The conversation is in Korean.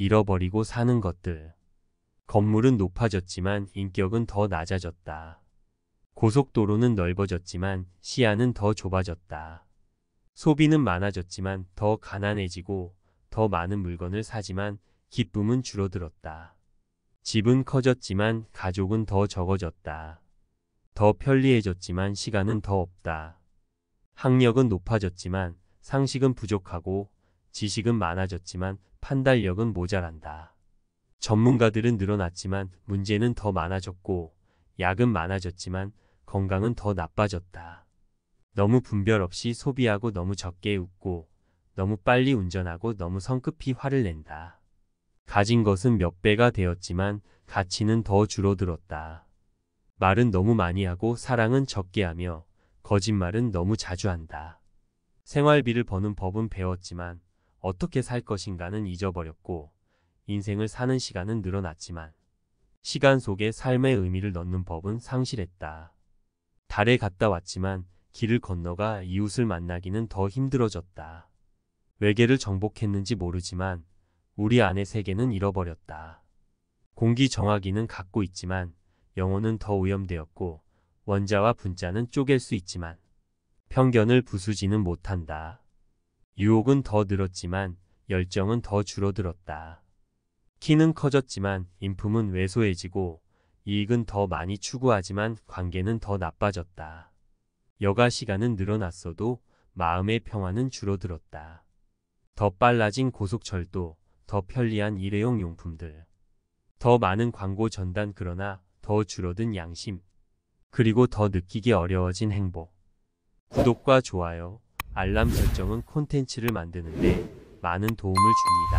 잃어버리고 사는 것들. 건물은 높아졌지만 인격은 더 낮아졌다. 고속도로는 넓어졌지만 시야는 더 좁아졌다. 소비는 많아졌지만 더 가난해지고 더 많은 물건을 사지만 기쁨은 줄어들었다. 집은 커졌지만 가족은 더 적어졌다. 더 편리해졌지만 시간은 더 없다. 학력은 높아졌지만 상식은 부족하고 지식은 많아졌지만 판단력은 모자란다. 전문가들은 늘어났지만 문제는 더 많아졌고 약은 많아졌지만 건강은 더 나빠졌다. 너무 분별 없이 소비하고 너무 적게 웃고 너무 빨리 운전하고 너무 성급히 화를 낸다. 가진 것은 몇 배가 되었지만 가치는 더 줄어들었다. 말은 너무 많이 하고 사랑은 적게 하며 거짓말은 너무 자주 한다. 생활비를 버는 법은 배웠지만 어떻게 살 것인가는 잊어버렸고 인생을 사는 시간은 늘어났지만 시간 속에 삶의 의미를 넣는 법은 상실했다. 달에 갔다 왔지만 길을 건너가 이웃을 만나기는 더 힘들어졌다. 외계를 정복했는지 모르지만 우리 안의 세계는 잃어버렸다. 공기 정화기는 갖고 있지만 영혼은 더 오염되었고 원자와 분자는 쪼갤 수 있지만 편견을 부수지는 못한다. 유혹은 더 늘었지만 열정은 더 줄어들었다. 키는 커졌지만 인품은 왜소해지고 이익은 더 많이 추구하지만 관계는 더 나빠졌다. 여가 시간은 늘어났어도 마음의 평화는 줄어들었다. 더 빨라진 고속철도, 더 편리한 일회용 용품들, 더 많은 광고 전단 그러나 더 줄어든 양심, 그리고 더 느끼기 어려워진 행복. 구독과 좋아요, 알람 설정은 콘텐츠를 만드는데 많은 도움을 줍니다.